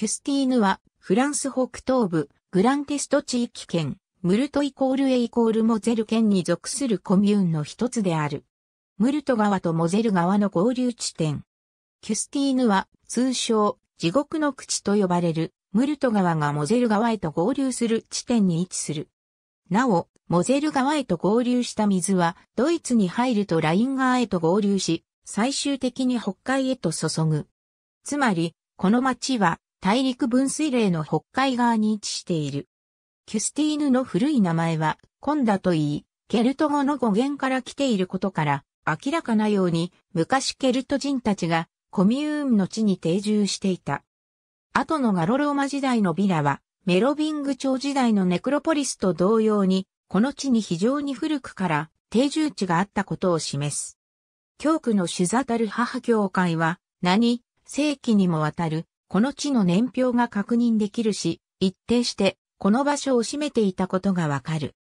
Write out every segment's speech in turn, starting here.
キュスティーヌは、フランス北東部、グランテスト地域圏、ムルトイコールエイコールモゼル県に属するコミューンの一つである。ムルト川とモゼル川の合流地点。キュスティーヌは、通称、地獄の口と呼ばれる、ムルト川がモゼル川へと合流する地点に位置する。なお、モゼル川へと合流した水は、ドイツに入るとライン川へと合流し、最終的に北海へと注ぐ。つまり、この町は、大陸分水嶺の北海側に位置している。キュスティーヌの古い名前は、コンダといい、ケルト語の語源から来ていることから、明らかなように、昔ケルト人たちが、コミューンの地に定住していた。後のガロローマ時代のビラは、メロビング朝時代のネクロポリスと同様に、この地に非常に古くから定住地があったことを示す。教区のシュザタル母教会は、何世紀にもわたるこの地の年表が確認できるし、一定して、この場所を占めていたことがわかる。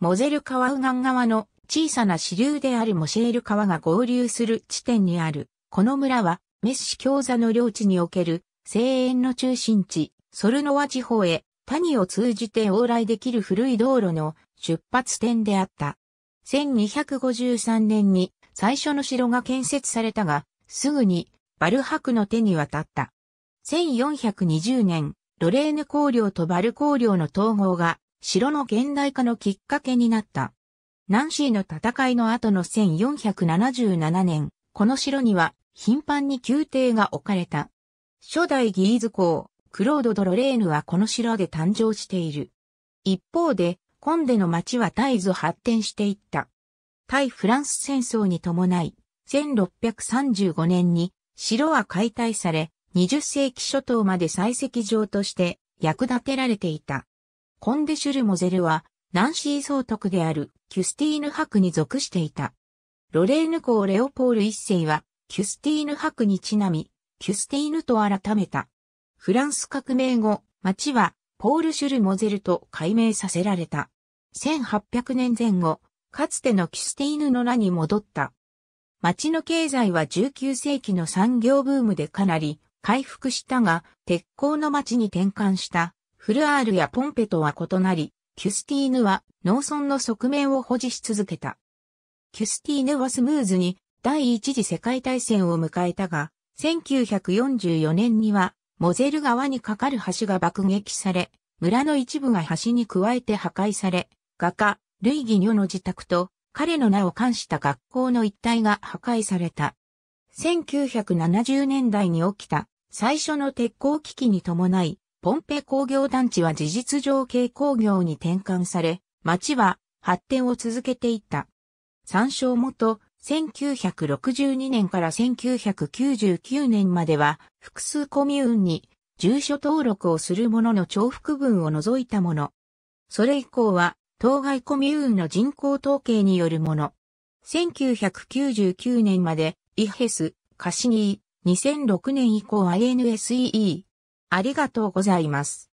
モゼル川右岸側の小さな支流であるモシェール川が合流する地点にある、この村は、メッシ教座の領地における、西園の中心地、ソルノワ地方へ、谷を通じて往来できる古い道路の出発点であった。1253年に最初の城が建設されたが、すぐにバルハクの手に渡った。1420年、ロレーヌ公領とバル公領の統合が、城の現代化のきっかけになった。ナンシーの戦いの後の1477年、この城には頻繁に宮廷が置かれた。初代ギーズ公、クロード・ド・ロレーヌはこの城で誕生している。一方で、コンデの町は絶えず発展していった。対フランス戦争に伴い、1635年に城は解体され、20世紀初頭まで採石場として役立てられていた。コンデシュルモゼルは、ナンシー総督であるキュスティーヌ博に属していた。ロレーヌ公レオポール一世は、キュスティーヌ博にちなみ、キュスティーヌと改めた。フランス革命後、町は、ポール・シュル・モゼルと改名させられた。1800年前後、かつてのキュスティーヌの名に戻った。町の経済は19世紀の産業ブームでかなり回復したが、鉄鋼の町に転換した、フルアールやポンペとは異なり、キュスティーヌは農村の側面を保持し続けた。キュスティーヌはスムーズに第一次世界大戦を迎えたが、1944年にはモゼル川に架かる橋が爆撃され、村の一部が橋に加えて破壊され、画家、ルイギニョの自宅と彼の名を冠した学校の一帯が破壊された。1970年代に起きた最初の鉄鋼危機に伴い、ポンペ工業団地は事実上軽工業に転換され、町は発展を続けていった。参照元、1962年から1999年までは複数コミューンに住所登録をするものの重複分を除いたもの。それ以降は当該コミューンの人口統計によるもの。1999年までイヘス、カシニー、2006年以降 INSEE。ありがとうございます。